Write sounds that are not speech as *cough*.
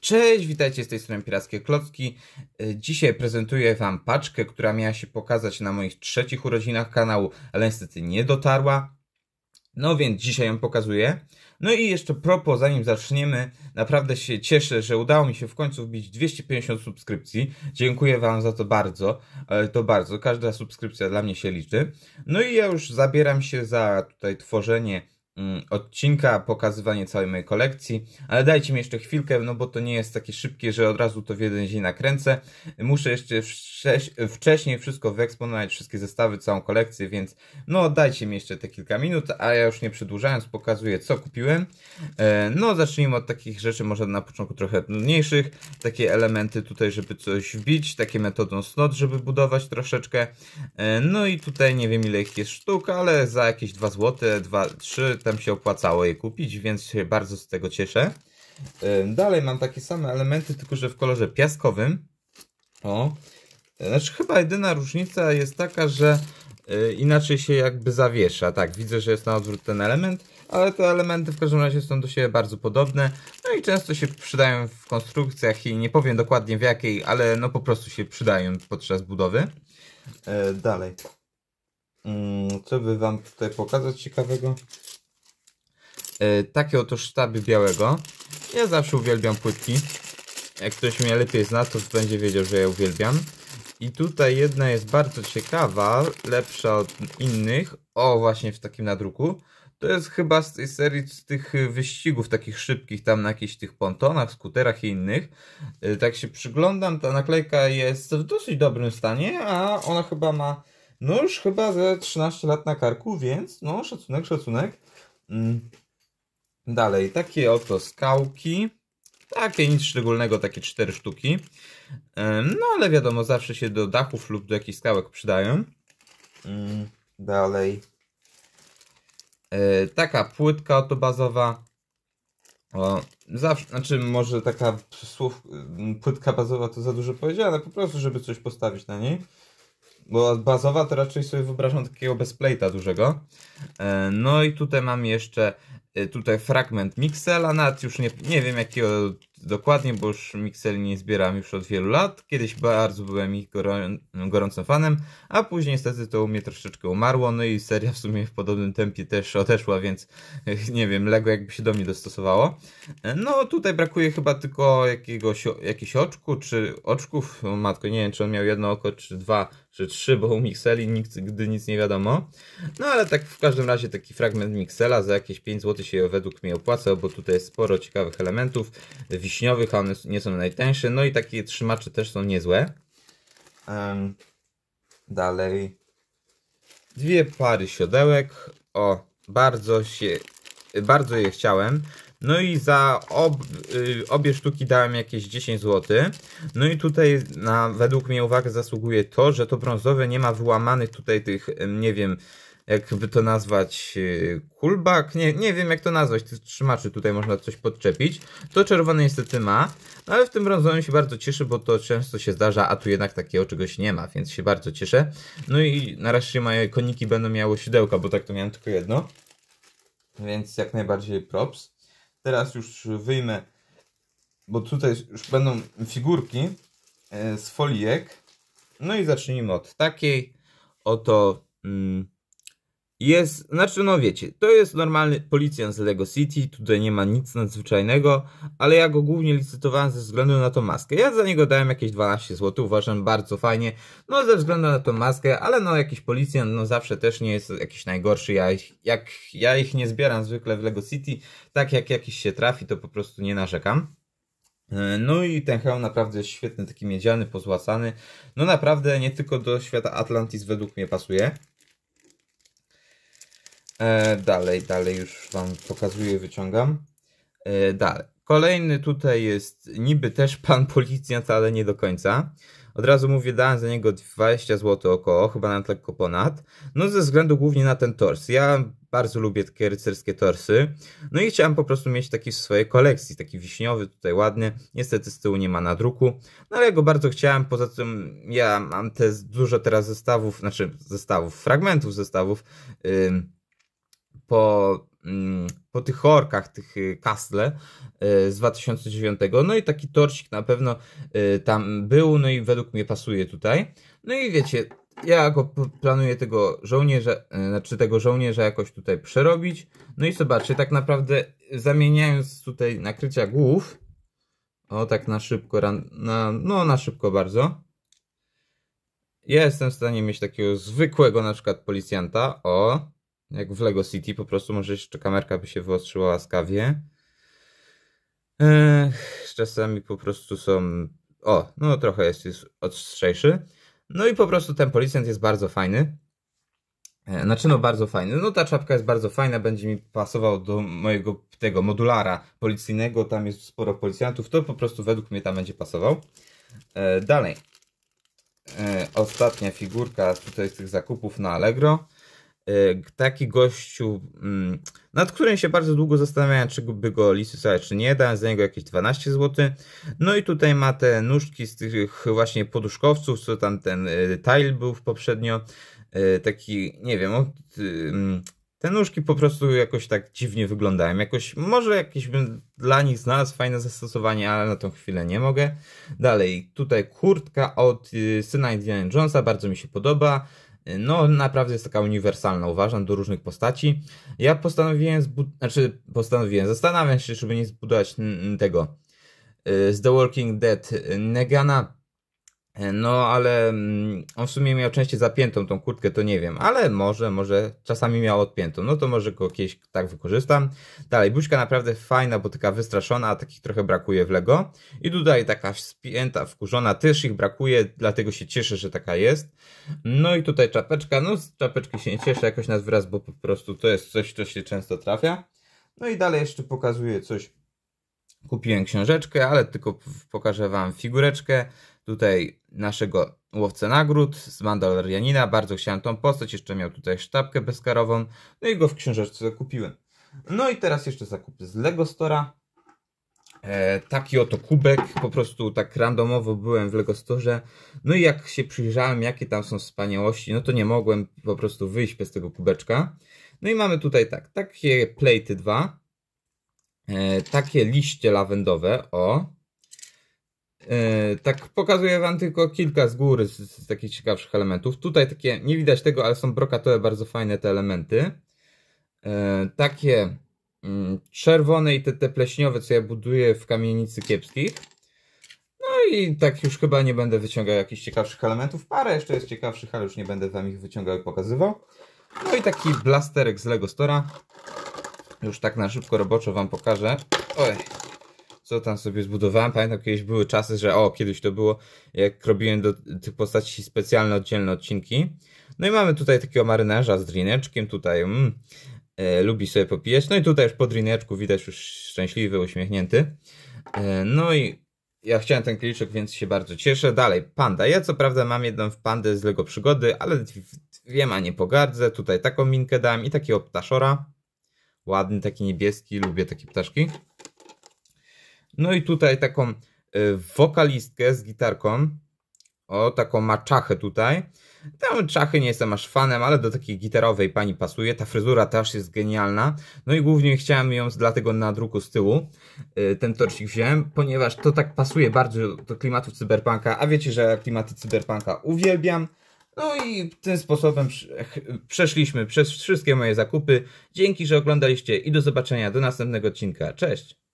Cześć, witajcie z tej strony Pirackie Klocki. E, dzisiaj prezentuję Wam paczkę, która miała się pokazać na moich trzecich urodzinach kanału, ale niestety nie dotarła. No więc dzisiaj ją pokazuję. No i jeszcze propo, zanim zaczniemy, naprawdę się cieszę, że udało mi się w końcu wbić 250 subskrypcji. Dziękuję Wam za to bardzo, e, to bardzo. Każda subskrypcja dla mnie się liczy. No i ja już zabieram się za tutaj tworzenie Mm, odcinka, pokazywanie całej mojej kolekcji, ale dajcie mi jeszcze chwilkę, no bo to nie jest takie szybkie, że od razu to w jeden dzień nakręcę. Muszę jeszcze wcześniej wszystko wyeksponować, wszystkie zestawy, całą kolekcję, więc no dajcie mi jeszcze te kilka minut, a ja już nie przedłużając pokazuję co kupiłem. E, no zacznijmy od takich rzeczy, może na początku trochę nudniejszych, takie elementy tutaj, żeby coś wbić, takie metodą snot, żeby budować troszeczkę. E, no i tutaj nie wiem ile ich jest sztuk, ale za jakieś 2 zł, 2, 3, tam się opłacało je kupić, więc się bardzo z tego cieszę. E, dalej mam takie same elementy, tylko że w kolorze piaskowym. O. E, znaczy chyba jedyna różnica jest taka, że e, inaczej się jakby zawiesza. Tak, widzę, że jest na odwrót ten element, ale te elementy w każdym razie są do siebie bardzo podobne. No i często się przydają w konstrukcjach i nie powiem dokładnie w jakiej, ale no po prostu się przydają podczas budowy. Dalej. Mm, co by Wam tutaj pokazać ciekawego? E, takie oto sztaby białego. Ja zawsze uwielbiam płytki. Jak ktoś mnie lepiej zna, to będzie wiedział, że ja uwielbiam. I tutaj jedna jest bardzo ciekawa, lepsza od innych. O, właśnie w takim nadruku. To jest chyba z tej serii z tych wyścigów takich szybkich, tam na jakichś tych pontonach, skuterach i innych. E, tak się przyglądam, ta naklejka jest w dosyć dobrym stanie, a ona chyba ma, no już chyba ze 13 lat na karku, więc no szacunek, szacunek. Mm. Dalej, takie oto skałki. Takie, nic szczególnego, takie cztery sztuki. E, no ale wiadomo, zawsze się do dachów lub do jakichś skałek przydają. Mm, dalej. E, taka płytka oto bazowa. O, zawsze, znaczy może taka słów, płytka bazowa to za dużo powiedziane, po prostu żeby coś postawić na niej. Bo bazowa to raczej sobie wyobrażam takiego bezplata dużego. E, no i tutaj mam jeszcze e, tutaj fragment Mixela, nawet już nie, nie wiem jakiego dokładnie, bo już mikseli nie zbieram już od wielu lat. Kiedyś bardzo byłem ich gorą, fanem, a później niestety to u mnie troszeczkę umarło, no i seria w sumie w podobnym tempie też odeszła, więc *laughs* nie wiem, Lego jakby się do mnie dostosowało. No tutaj brakuje chyba tylko jakiegoś, jakiś oczku, czy oczków, matko, nie wiem czy on miał jedno oko, czy dwa, czy trzy, bo u mikseli nigdy gdy nic nie wiadomo. No ale tak w każdym razie taki fragment miksela za jakieś 5 zł się według mnie opłacał, bo tutaj jest sporo ciekawych elementów. W wiśniowych, a one nie są najtańsze. No i takie trzymacze też są niezłe. Um, dalej. Dwie pary siodełek. O, bardzo się, bardzo je chciałem. No i za ob, y, obie sztuki dałem jakieś 10 zł. No i tutaj na, według mnie uwagę zasługuje to, że to brązowe nie ma wyłamanych tutaj tych, nie wiem, jakby to nazwać, kulbak, e, nie, nie wiem jak to nazwać, tych trzymaczy tutaj można coś podczepić. To czerwony niestety ma, no ale w tym brązowym się bardzo cieszę, bo to często się zdarza, a tu jednak takiego czegoś nie ma, więc się bardzo cieszę. No i nareszcie moje koniki będą miały siódełka, bo tak to miałem tylko jedno. Więc jak najbardziej props. Teraz już wyjmę, bo tutaj już będą figurki e, z folijek. No i zacznijmy od takiej. Oto... Mm, jest, znaczy no wiecie, to jest normalny policjant z Lego City, tutaj nie ma nic nadzwyczajnego, ale ja go głównie licytowałem ze względu na tą maskę. Ja za niego dałem jakieś 12 zł, uważam bardzo fajnie, no ze względu na tą maskę, ale no jakiś policjant no zawsze też nie jest jakiś najgorszy, ja ich, jak ja ich nie zbieram zwykle w Lego City, tak jak jakiś się trafi to po prostu nie narzekam. E, no i ten hełm naprawdę jest świetny, taki miedziany, pozłacany. No naprawdę nie tylko do świata Atlantis według mnie pasuje. E, dalej, dalej już Wam pokazuję, wyciągam. E, dalej. Kolejny tutaj jest niby też *laughs* pan policjant, ale nie do końca. Od razu mówię, dałem za niego 20 zł około, chyba nawet lekko ponad. No ze względu głównie na ten tors. Ja bardzo lubię takie rycerskie torsy. No i chciałem po prostu mieć taki w swojej kolekcji, taki wiśniowy tutaj ładny. Niestety z tyłu nie ma nadruku, no ale ja go bardzo chciałem. Poza tym ja mam te dużo teraz zestawów, znaczy zestawów, fragmentów zestawów. Yy po, mm, po tych orkach tych y, kastle y, z 2009. No i taki torcik na pewno y, tam był, no i według mnie pasuje tutaj. No i wiecie, ja jako planuję tego żołnierza, znaczy tego żołnierza jakoś tutaj przerobić. No i zobaczcie, tak naprawdę zamieniając tutaj nakrycia głów, o tak na szybko, na, no na szybko bardzo, ja jestem w stanie mieć takiego zwykłego na przykład policjanta, o, jak w Lego City, po prostu może jeszcze kamerka by się wyostrzyła łaskawie. Ech, czasami po prostu są... O, no trochę jest już ostrzejszy. No i po prostu ten policjant jest bardzo fajny. E, znaczy no bardzo fajny. No ta czapka jest bardzo fajna, będzie mi pasował do mojego tego modulara policyjnego. Tam jest sporo policjantów, to po prostu według mnie tam będzie pasował. E, dalej. E, ostatnia figurka tutaj z tych zakupów na Allegro. E, taki gościu, mm, nad którym się bardzo długo zastanawiałem, czy by go licytować, czy nie. Dałem za niego jakieś 12 zł. No i tutaj ma te nóżki z tych właśnie poduszkowców, co tam ten e, tile był poprzednio. E, taki, nie wiem, mm, te nóżki po prostu jakoś tak dziwnie wyglądają. Jakoś może jakieś bym dla nich znalazł fajne zastosowanie, ale na tą chwilę nie mogę. Dalej, tutaj kurtka od syna Indiana Jonesa, bardzo mi się podoba no naprawdę jest taka uniwersalna, uważam, do różnych postaci. Ja postanowiłem, zbud- znaczy postanowiłem, zastanawiam się, żeby nie zbudować tego y, z The Walking Dead y, Negana no, ale mm, on w sumie miał częściej zapiętą tą kurtkę, to nie wiem, ale może, może czasami miał odpiętą, no to może go kiedyś tak wykorzystam. Dalej, buźka naprawdę fajna, bo taka wystraszona, a takich trochę brakuje w Lego. I tutaj taka spięta, wkurzona, też ich brakuje, dlatego się cieszę, że taka jest. No i tutaj czapeczka, no z czapeczki się nie cieszę jakoś na wyraz, bo po prostu to jest coś, co się często trafia. No i dalej jeszcze pokazuję coś. Kupiłem książeczkę, ale tylko pokażę Wam figureczkę tutaj naszego łowcę nagród z Mandalorianina. Bardzo chciałem tą postać, jeszcze miał tutaj sztabkę bezkarową, no i go w książeczce zakupiłem. No i teraz jeszcze zakupy z Lego Stora. E, taki oto kubek, po prostu tak randomowo byłem w Lego Store'ze No i jak się przyjrzałem, jakie tam są wspaniałości, no to nie mogłem po prostu wyjść bez tego kubeczka. No i mamy tutaj tak, takie plejty dwa e, takie liście lawendowe, o, E, tak, pokazuję wam tylko kilka z góry z, z, takich ciekawszych elementów. Tutaj takie, nie widać tego, ale są brokatowe, bardzo fajne te elementy. E, takie mm, czerwone i te, te pleśniowe, co ja buduję w kamienicy kiepskich. No i tak już chyba nie będę wyciągał jakichś ciekawszych elementów. Parę jeszcze jest ciekawszych, ale już nie będę wam ich wyciągał i pokazywał. No i taki blasterek z Lego Stora. Już tak na szybko roboczo wam pokażę. Oj, co tam sobie zbudowałem. Pamiętam, kiedyś były czasy, że o, kiedyś to było, jak robiłem do tych postaci specjalne, oddzielne odcinki. No i mamy tutaj takiego marynarza z drineczkiem, tutaj mm, e, lubi sobie popijać. No i tutaj już po drineczku widać już szczęśliwy, uśmiechnięty. E, no i ja chciałem ten kliczek, więc się bardzo cieszę. Dalej, panda. Ja co prawda mam jedną w pandę z Lego Przygody, ale wiem, a nie pogardzę. Tutaj taką minkę dam i takiego ptaszora. Ładny, taki niebieski, lubię takie ptaszki. No i tutaj taką y, wokalistkę z gitarką. O, taką ma czachę tutaj. Tam czachy nie jestem aż fanem, ale do takiej gitarowej pani pasuje. Ta fryzura też jest genialna. No i głównie chciałem ją dlatego na druku z tyłu y, ten torcik wziąłem, ponieważ to tak pasuje bardzo do klimatu cyberpunka, a wiecie, że klimaty cyberpunka uwielbiam. No i tym sposobem przeszliśmy przez wszystkie moje zakupy. Dzięki, że oglądaliście i do zobaczenia do następnego odcinka. Cześć!